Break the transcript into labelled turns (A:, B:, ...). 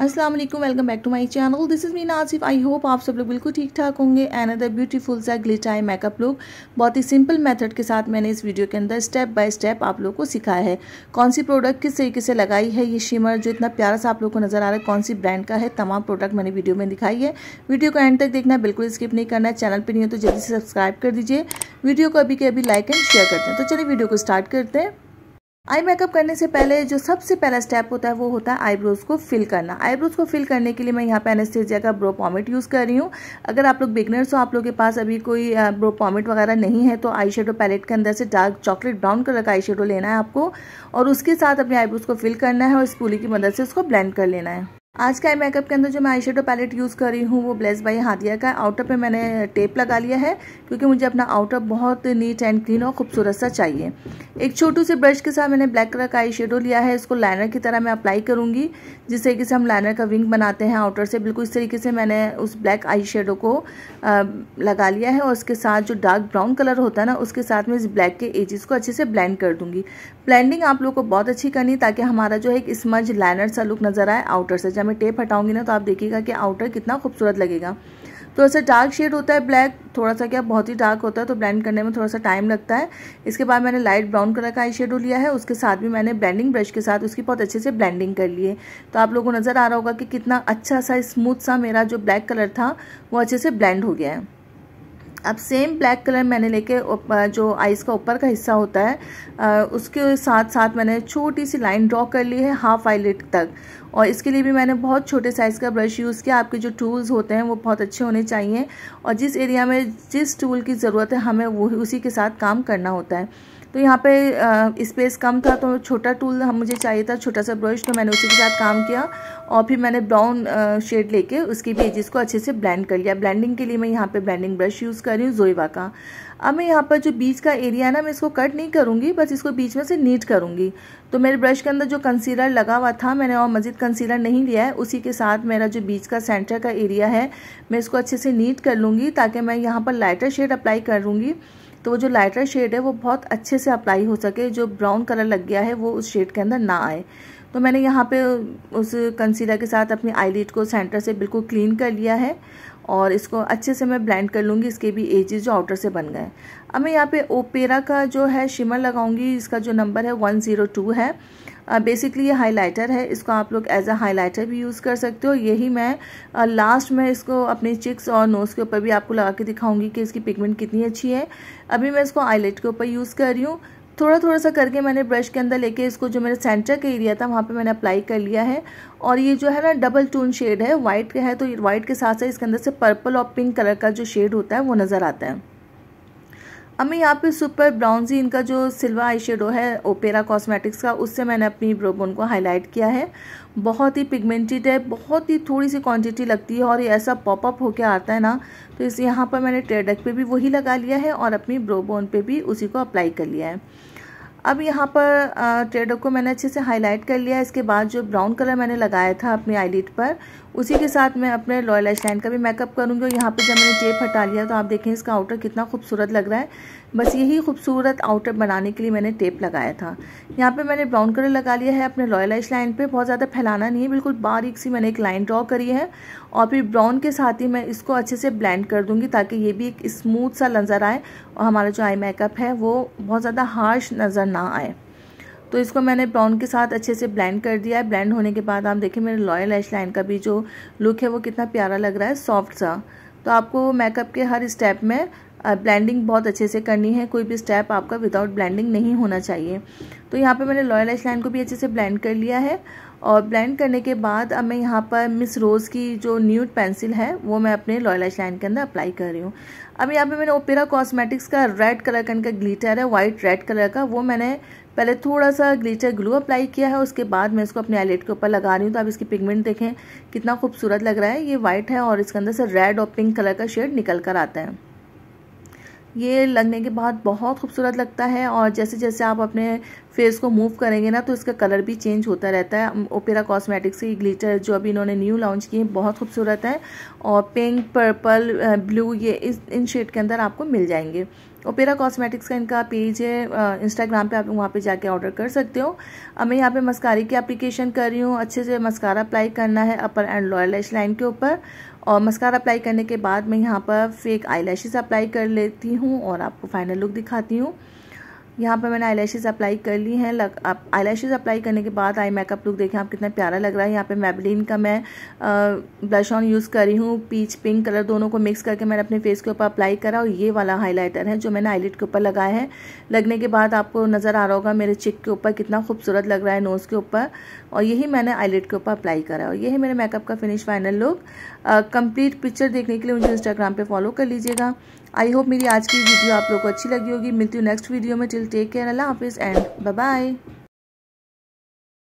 A: अस्सलाम वालेकुम welcome back to my channel this is me Asif I hope आप सब लोग बिल्कुल ठीक ठाक होंगे एंड अदर ब्यूटीफुल सा ग्लिटाई मेकअप लुक बहुत ही सिंपल मेथड के साथ मैंने इस वीडियो के अंदर स्टेप बाय स्टेप आप लोगों को सिखाया है कौन सी प्रोडक्ट किस तरीके से लगाई है ये शिमर जो इतना प्यारा सा आप लोगों को नज़र आ रहा है कौन सी ब्रांड का है तमाम प्रोडक्ट मैंने वीडियो में दिखाई है वीडियो को एंड तक देखना बिल्कुल स्किप नहीं करना है चैनल पर नहीं हो तो जल्दी से सब्सक्राइब कर दीजिए वीडियो को अभी के अभी लाइक एंड शेयर करते हैं तो चलिए वीडियो को स्टार्ट करते हैं आई मेकअप करने से पहले जो सबसे पहला स्टेप होता है वो होता है आईब्रोज को फिल करना आईब्रोज को फिल करने के लिए मैं यहाँ पे एनेस्थेजिया का ब्रो पॉमिट यूज़ कर रही हूँ अगर आप लोग बिगनर्स हो आप लोग के पास अभी कोई ब्रो पॉमिट वगैरह नहीं है तो आई शेडो पैलेट के अंदर से डार्क चॉकलेट ब्राउन कलर का आई शेडो लेना है आपको और उसके साथ अपने आईब्रोज को फिल करना है और स्पूली की मदद से उसको ब्लेंड कर लेना है आज का मेकअप के अंदर जो मैं आई पैलेट यूज़ कर रही हूँ वो ब्लेस बाई हादिया का आउटर पे मैंने टेप लगा लिया है क्योंकि मुझे अपना आउटर बहुत नीट एंड क्लीन और खूबसूरत सा चाहिए एक छोटू से ब्रश के साथ मैंने ब्लैक कलर का आई लिया है इसको लाइनर की तरह मैं अप्लाई करूँगी जिस तरीके से हम लाइनर का विंग बनाते हैं आउटर से बिल्कुल इस तरीके से मैंने उस ब्लैक आई को लगा लिया है और उसके साथ जो डार्क ब्राउन कलर होता है ना उसके साथ मैं इस ब्लैक के एजेस को अच्छे से ब्लैंड कर दूँगी ब्लैंडिंग आप लोग को बहुत अच्छी करनी ताकि हमारा जो है एक स्मज लाइनर सा लुक नज़र आए आउटर से अगर मैं टेप हटाऊंगी ना तो आप देखिएगा कि आउटर कितना खूबसूरत लगेगा तो ऐसे डार्क शेड होता है ब्लैक थोड़ा सा क्या बहुत ही डार्क होता है तो ब्लेंड करने में थोड़ा सा टाइम लगता है इसके बाद मैंने लाइट ब्राउन कलर का आई शेडो लिया है उसके साथ भी मैंने ब्लेंडिंग ब्रश के साथ उसकी बहुत अच्छे से ब्लेंडिंग कर ली है तो आप लोगों को नज़र आ रहा होगा कि कितना अच्छा सा स्मूथ सा मेरा जो ब्लैक कलर था वो अच्छे से ब्लेंड हो गया है अब सेम ब्लैक कलर मैंने लेके जो आइस का ऊपर का हिस्सा होता है उसके साथ साथ मैंने छोटी सी लाइन ड्रॉ कर ली है हाफ आईलेट तक और इसके लिए भी मैंने बहुत छोटे साइज़ का ब्रश यूज़ किया आपके जो टूल्स होते हैं वो बहुत अच्छे होने चाहिए और जिस एरिया में जिस टूल की ज़रूरत है हमें वो उसी के साथ काम करना होता है तो यहाँ पे स्पेस कम था तो छोटा टूल हम मुझे चाहिए था छोटा सा ब्रश तो मैंने उसी के साथ काम किया और फिर मैंने ब्राउन शेड लेके उसकी भी एजिस को अच्छे से ब्लेंड कर लिया ब्लेंडिंग के लिए मैं यहाँ पे ब्लेंडिंग ब्रश यूज़ कर रही हूँ जोइवा का अब मैं यहाँ पर जो बीच का एरिया है ना मैं इसको कट नहीं करूँगी बस इसको बीच में से नीट करूँगी तो मेरे ब्रश के अंदर जो कंसीलर लगा हुआ था मैंने और मज़ीद कंसीलर नहीं लिया है उसी के साथ मेरा जो बीच का सेंटर का एरिया है मैं इसको अच्छे से नीट कर लूँगी ताकि मैं यहाँ पर लाइटर शेड अप्लाई करूँगी तो वो जो लाइटर शेड है वो बहुत अच्छे से अप्लाई हो सके जो ब्राउन कलर लग गया है वो उस शेड के अंदर ना आए तो मैंने यहाँ पे उस कंसीलर के साथ अपनी आईलिट को सेंटर से बिल्कुल क्लीन कर लिया है और इसको अच्छे से मैं ब्लेंड कर लूँगी इसके भी एजेस जो आउटर से बन गए अब मैं यहाँ पे ओपेरा का जो है शिमर लगाऊंगी इसका जो नंबर है वन ज़ीरो टू है बेसिकली ये हाइलाइटर है इसको आप लोग एज अ हाइलाइटर भी यूज़ कर सकते हो यही मैं लास्ट में इसको अपने चिक्स और नोज़ के ऊपर भी आपको लगा के दिखाऊंगी कि इसकी पिगमेंट कितनी अच्छी है अभी मैं इसको आईलेट के ऊपर यूज़ कर रही हूँ थोड़ा थोड़ा सा करके मैंने ब्रश के अंदर लेके इसको जो मेरा सेंटर का एरिया था वहाँ पे मैंने अप्लाई कर लिया है और ये जो है ना डबल टून शेड है वाइट का है तो वाइट के साथ साथ इसके अंदर से पर्पल और पिंक कलर का जो शेड होता है वो नज़र आता है अब मैं यहाँ पे सुपर ब्राउनजी इनका जो सिल्वा आई शेडो है ओपेरा कॉस्मेटिक्स का उससे मैंने अपनी ब्रोबोन को हाईलाइट किया है बहुत ही पिगमेंटेड है बहुत ही थोड़ी सी क्वांटिटी लगती है और ये ऐसा पॉपअप होकर आता है ना तो इस यहाँ पर मैंने ट्रेडक पे भी वही लगा लिया है और अपनी ब्रोबोन पर भी उसी को अप्लाई कर लिया है अब यहाँ पर ट्रेडक को मैंने अच्छे से हाईलाइट कर लिया इसके बाद जो ब्राउन कलर मैंने लगाया था अपनी आईलिट पर उसी के साथ मैं अपने लॉयल आई का भी मेकअप करूँगी और यहाँ पर जब मैंने जेब हटा लिया तो आप देखें इसका आउटर कितना खूबसूरत लग रहा है बस यही खूबसूरत आउटर बनाने के लिए मैंने टेप लगाया था यहाँ पे मैंने ब्राउन कलर लगा लिया है अपने लॉयल आइस लाइन पर बहुत ज़्यादा फैलाना नहीं है बिल्कुल बारीक सी मैंने एक लाइन ड्रॉ करी है और फिर ब्राउन के साथ ही मैं इसको अच्छे से ब्लेंड कर दूँगी ताकि ये भी एक स्मूथ सा नज़र आए और हमारा जो आई मेकअप है वो बहुत ज़्यादा हार्श नज़र ना आए तो इसको मैंने ब्राउन के साथ अच्छे से ब्लेंड कर दिया है ब्लेंड होने के बाद आप देखें मेरे लॉयल एश लाइन का भी जो लुक है वो कितना प्यारा लग रहा है सॉफ्ट सा तो आपको मेकअप के हर स्टेप में ब्लेंडिंग बहुत अच्छे से करनी है कोई भी स्टेप आपका विदाउट ब्लेंडिंग नहीं होना चाहिए तो यहाँ पे मैंने लॉयल एश लाइन को भी अच्छे से ब्लेंड कर लिया है और ब्लेंड करने के बाद अब मैं यहाँ पर मिस रोज़ की जो न्यूट पेंसिल है वो मैं अपने लॉयल एश लाइन के अंदर अप्लाई कर रही हूँ अब यहाँ पे मैंने ओपेरा कॉस्मेटिक्स का रेड कलर का इनका ग्लीटर है वाइट रेड कलर का वो मैंने पहले थोड़ा सा ग्लीचर ग्लू अप्लाई किया है उसके बाद मैं इसको अपने आईलेट के ऊपर लगा रही हूँ तो आप इसकी पिगमेंट देखें कितना खूबसूरत लग रहा है ये वाइट है और इसके अंदर से रेड और पिंक कलर का शेड निकल कर आता है ये लगने के बाद बहुत खूबसूरत लगता है और जैसे जैसे आप अपने फेस को मूव करेंगे ना तो इसका कलर भी चेंज होता रहता है ओपेरा कॉस्मेटिक्स की ग्लिटर जो अभी इन्होंने न्यू लॉन्च की है बहुत खूबसूरत है और पिंक पर्पल ब्लू ये इस इन शेड के अंदर आपको मिल जाएंगे ओपेरा कॉस्मेटिक्स का इनका पेज है इंस्टाग्राम पे आप वहाँ पे जाके ऑर्डर कर सकते हो अब मैं यहाँ पे मस्कारी की एप्लीकेशन कर रही हूँ अच्छे से मस्कारा अप्लाई करना है upper and lower lash line के ऊपर और मस्कारा अप्लाई करने के बाद मैं यहाँ पर फेक आई अप्लाई कर लेती हूँ और आपको फाइनल लुक दिखाती हूँ यहाँ पर मैंने आई अप्लाई कर ली हैं लग आप आई अप्लाई करने के बाद आई मेकअप लुक देखें आप कितना प्यारा लग रहा है यहाँ पे मेबलिन का मैं ब्लश ऑन यूज़ कर रही हूँ पीच पिंक कलर दोनों को मिक्स करके मैंने अपने फेस के ऊपर अप्लाई करा और ये वाला हाईलाइटर है जो मैंने आईलेट के ऊपर लगाया है लगने के बाद आपको नज़र आ रहा होगा मेरे चिक के ऊपर कितना खूबसूरत लग रहा है नोज़ के ऊपर और यही मैंने आईलेट के ऊपर अप्लाई करा और यही मेरे मेकअप का finish final look complete picture देखने के लिए मुझे इंस्टाग्राम पर फॉलो कर लीजिएगा आई होप मेरी आज की वीडियो आप लोग को अच्छी लगी होगी मिलती हूँ नेक्स्ट वीडियो में टिल टेक केयर अल्लाह हाफिज़ एंड बाय